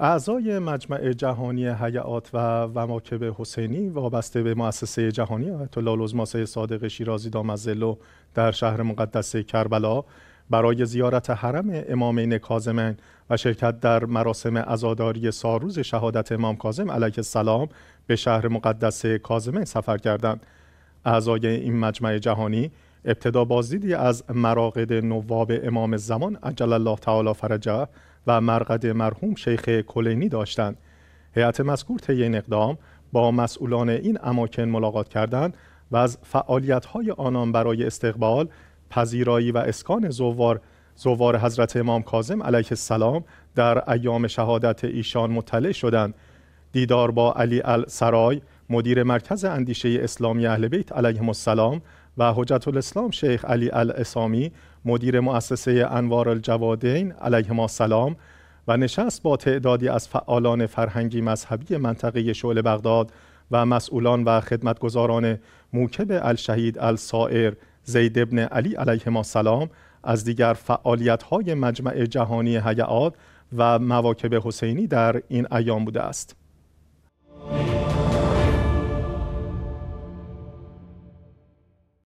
اعضای مجمع جهانی حیات و وماکب حسینی وابسته به مؤسسه جهانی آیت الله ماسه صادق شیرازی دامزلو در شهر مقدس کربلا برای زیارت حرم امامین کاظمین و شرکت در مراسم ازاداری ساروز شهادت امام کاظم علیه السلام به شهر مقدس کاظمین سفر کردند اعضای این مجمع جهانی ابتدا بازدیدی از مراقد نواب امام زمان عجل الله تعالی فرجه و مرقد مرحوم شیخ کلینی داشتند هیئت مذکور طی این اقدام با مسئولان این اماکن ملاقات کردند و از فعالیت‌های آنان برای استقبال پذیرایی و اسکان زوار زوار حضرت امام کاظم علیه السلام در ایام شهادت ایشان مطلع شدند دیدار با علی السرای مدیر مرکز اندیشه اسلامی اهل بیت علیهم السلام و حجت الاسلام شیخ علی الاسامی مدیر مؤسسه انوار الجوادین ما سلام و نشست با تعدادی از فعالان فرهنگی مذهبی منطقه شعل بغداد و مسئولان و خدمتگزاران موکب الشهید السائر زید ابن علی ما سلام از دیگر فعالیت های مجمع جهانی حیات و مواکب حسینی در این ایام بوده است.